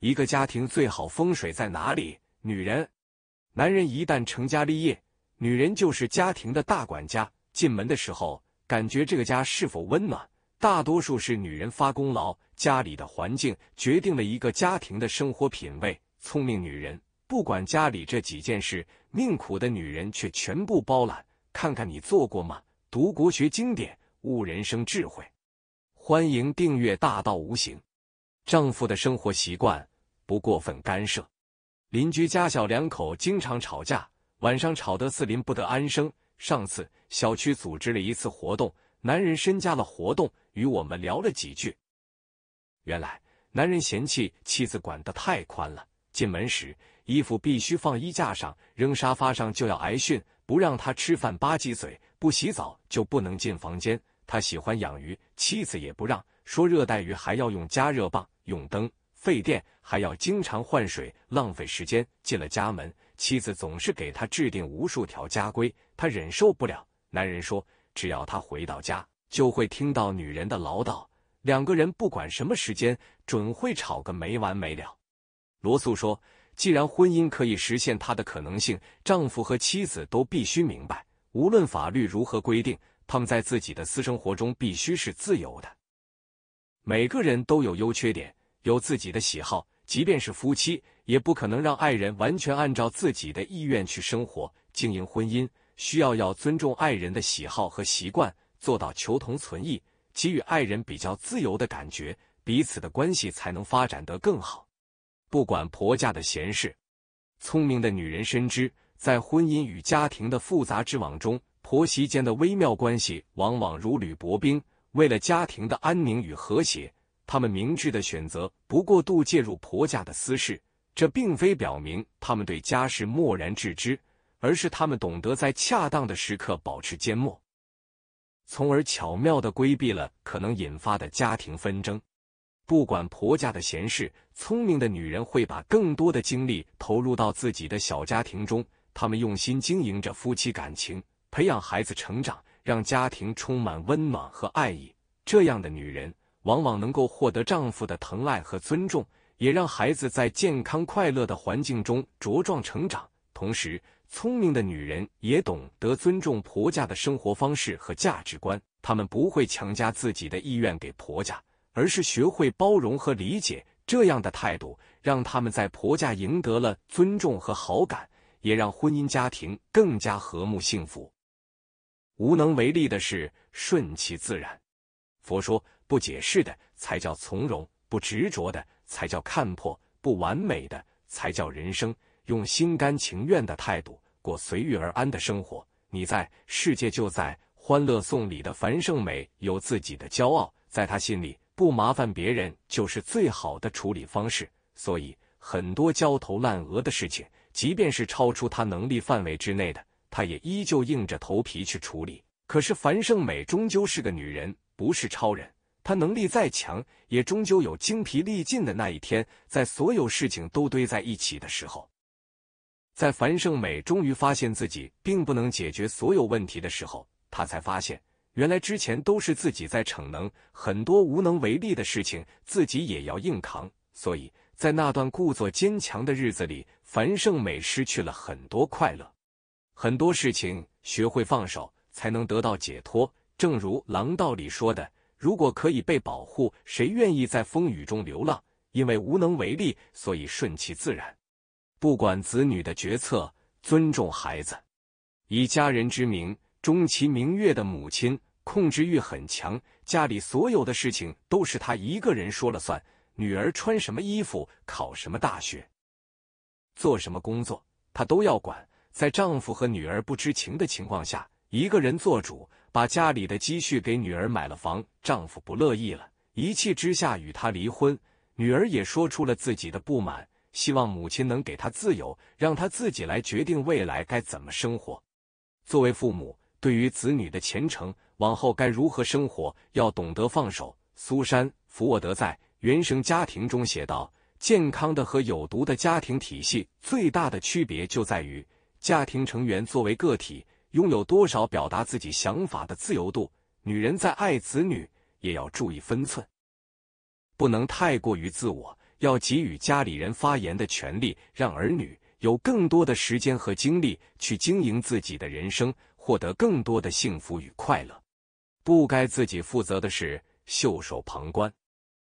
一个家庭最好风水在哪里？女人、男人一旦成家立业，女人就是家庭的大管家。进门的时候，感觉这个家是否温暖，大多数是女人发功劳。家里的环境决定了一个家庭的生活品味。聪明女人不管家里这几件事，命苦的女人却全部包揽。看看你做过吗？读国学经典，悟人生智慧。欢迎订阅《大道无形》。丈夫的生活习惯。不过分干涉，邻居家小两口经常吵架，晚上吵得四邻不得安生。上次小区组织了一次活动，男人身加了活动，与我们聊了几句。原来男人嫌弃妻子管得太宽了，进门时衣服必须放衣架上，扔沙发上就要挨训，不让他吃饭吧唧嘴，不洗澡就不能进房间。他喜欢养鱼，妻子也不让，说热带鱼还要用加热棒、用灯。费电，还要经常换水，浪费时间。进了家门，妻子总是给他制定无数条家规，他忍受不了。男人说，只要他回到家，就会听到女人的唠叨，两个人不管什么时间，准会吵个没完没了。罗素说，既然婚姻可以实现它的可能性，丈夫和妻子都必须明白，无论法律如何规定，他们在自己的私生活中必须是自由的。每个人都有优缺点。有自己的喜好，即便是夫妻，也不可能让爱人完全按照自己的意愿去生活、经营婚姻。需要要尊重爱人的喜好和习惯，做到求同存异，给予爱人比较自由的感觉，彼此的关系才能发展得更好。不管婆家的闲事，聪明的女人深知，在婚姻与家庭的复杂之网中，婆媳间的微妙关系往往如履薄冰。为了家庭的安宁与和谐。他们明智的选择不过度介入婆家的私事，这并非表明他们对家事漠然置之，而是他们懂得在恰当的时刻保持缄默，从而巧妙的规避了可能引发的家庭纷争。不管婆家的闲事，聪明的女人会把更多的精力投入到自己的小家庭中，她们用心经营着夫妻感情，培养孩子成长，让家庭充满温暖和爱意。这样的女人。往往能够获得丈夫的疼爱和尊重，也让孩子在健康快乐的环境中茁壮成长。同时，聪明的女人也懂得尊重婆家的生活方式和价值观，她们不会强加自己的意愿给婆家，而是学会包容和理解。这样的态度让他们在婆家赢得了尊重和好感，也让婚姻家庭更加和睦幸福。无能为力的事，顺其自然。佛说：不解释的才叫从容，不执着的才叫看破，不完美的才叫人生。用心甘情愿的态度过随遇而安的生活。你在，世界就在。欢乐送礼的樊胜美有自己的骄傲，在他心里，不麻烦别人就是最好的处理方式。所以，很多焦头烂额的事情，即便是超出他能力范围之内的，他也依旧硬着头皮去处理。可是，樊胜美终究是个女人。不是超人，他能力再强，也终究有精疲力尽的那一天。在所有事情都堆在一起的时候，在樊胜美终于发现自己并不能解决所有问题的时候，她才发现，原来之前都是自己在逞能，很多无能为力的事情，自己也要硬扛。所以在那段故作坚强的日子里，樊胜美失去了很多快乐，很多事情学会放手，才能得到解脱。正如《狼道》里说的：“如果可以被保护，谁愿意在风雨中流浪？因为无能为力，所以顺其自然。不管子女的决策，尊重孩子。以家人之名，终其明月的母亲，控制欲很强。家里所有的事情都是她一个人说了算。女儿穿什么衣服，考什么大学，做什么工作，她都要管。在丈夫和女儿不知情的情况下，一个人做主。”把家里的积蓄给女儿买了房，丈夫不乐意了，一气之下与她离婚。女儿也说出了自己的不满，希望母亲能给她自由，让她自己来决定未来该怎么生活。作为父母，对于子女的前程，往后该如何生活，要懂得放手。苏珊·福沃德在《原生家庭》中写道：“健康的和有毒的家庭体系最大的区别就在于，家庭成员作为个体。”拥有多少表达自己想法的自由度？女人在爱子女也要注意分寸，不能太过于自我，要给予家里人发言的权利，让儿女有更多的时间和精力去经营自己的人生，获得更多的幸福与快乐。不该自己负责的事，袖手旁观。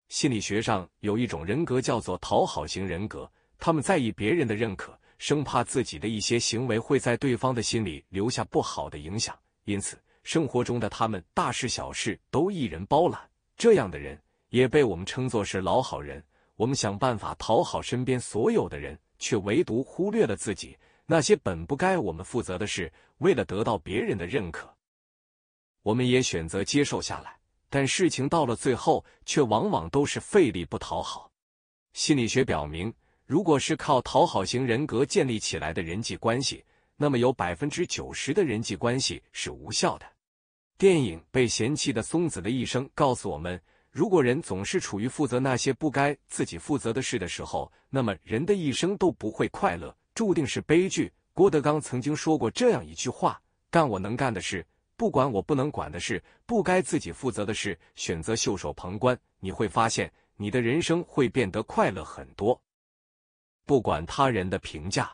心理学上有一种人格叫做讨好型人格，他们在意别人的认可。生怕自己的一些行为会在对方的心里留下不好的影响，因此生活中的他们大事小事都一人包揽。这样的人也被我们称作是老好人。我们想办法讨好身边所有的人，却唯独忽略了自己那些本不该我们负责的事。为了得到别人的认可，我们也选择接受下来，但事情到了最后，却往往都是费力不讨好。心理学表明。如果是靠讨好型人格建立起来的人际关系，那么有百分之九十的人际关系是无效的。电影《被嫌弃的松子的一生》告诉我们：，如果人总是处于负责那些不该自己负责的事的时候，那么人的一生都不会快乐，注定是悲剧。郭德纲曾经说过这样一句话：干我能干的事，不管我不能管的事，不该自己负责的事，选择袖手旁观，你会发现你的人生会变得快乐很多。不管他人的评价，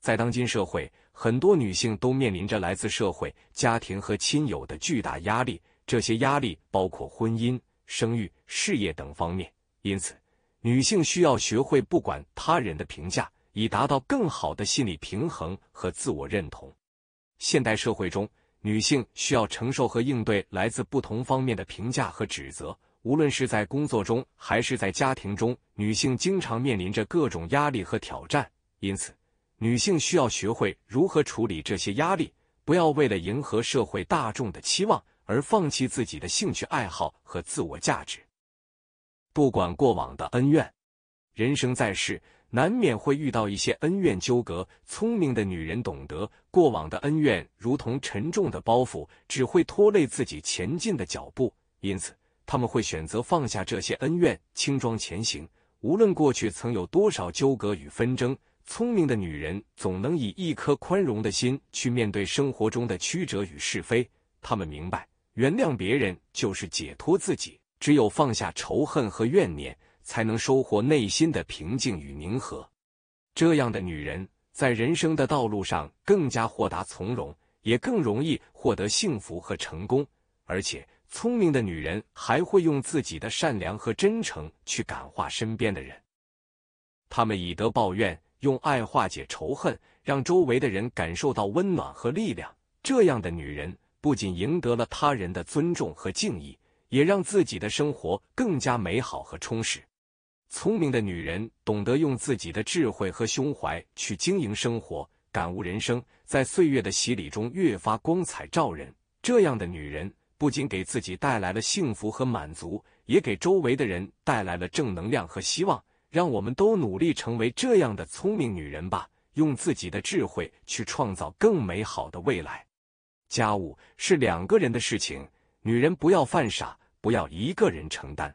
在当今社会，很多女性都面临着来自社会、家庭和亲友的巨大压力。这些压力包括婚姻、生育、事业等方面。因此，女性需要学会不管他人的评价，以达到更好的心理平衡和自我认同。现代社会中，女性需要承受和应对来自不同方面的评价和指责。无论是在工作中还是在家庭中，女性经常面临着各种压力和挑战，因此，女性需要学会如何处理这些压力，不要为了迎合社会大众的期望而放弃自己的兴趣爱好和自我价值。不管过往的恩怨，人生在世难免会遇到一些恩怨纠葛。聪明的女人懂得，过往的恩怨如同沉重的包袱，只会拖累自己前进的脚步。因此，他们会选择放下这些恩怨，轻装前行。无论过去曾有多少纠葛与纷争，聪明的女人总能以一颗宽容的心去面对生活中的曲折与是非。他们明白，原谅别人就是解脱自己。只有放下仇恨和怨念，才能收获内心的平静与宁和。这样的女人在人生的道路上更加豁达从容，也更容易获得幸福和成功。而且。聪明的女人还会用自己的善良和真诚去感化身边的人，她们以德报怨，用爱化解仇恨，让周围的人感受到温暖和力量。这样的女人不仅赢得了他人的尊重和敬意，也让自己的生活更加美好和充实。聪明的女人懂得用自己的智慧和胸怀去经营生活，感悟人生，在岁月的洗礼中越发光彩照人。这样的女人。不仅给自己带来了幸福和满足，也给周围的人带来了正能量和希望。让我们都努力成为这样的聪明女人吧，用自己的智慧去创造更美好的未来。家务是两个人的事情，女人不要犯傻，不要一个人承担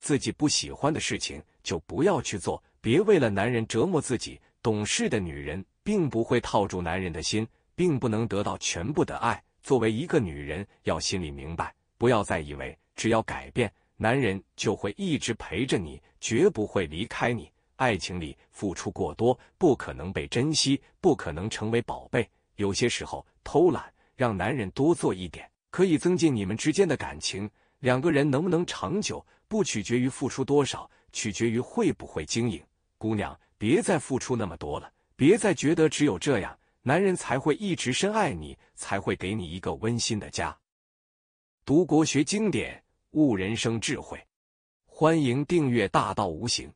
自己不喜欢的事情，就不要去做，别为了男人折磨自己。懂事的女人并不会套住男人的心，并不能得到全部的爱。作为一个女人，要心里明白，不要再以为只要改变，男人就会一直陪着你，绝不会离开你。爱情里付出过多，不可能被珍惜，不可能成为宝贝。有些时候偷懒，让男人多做一点，可以增进你们之间的感情。两个人能不能长久，不取决于付出多少，取决于会不会经营。姑娘，别再付出那么多了，别再觉得只有这样。男人才会一直深爱你，才会给你一个温馨的家。读国学经典，悟人生智慧，欢迎订阅《大道无形》。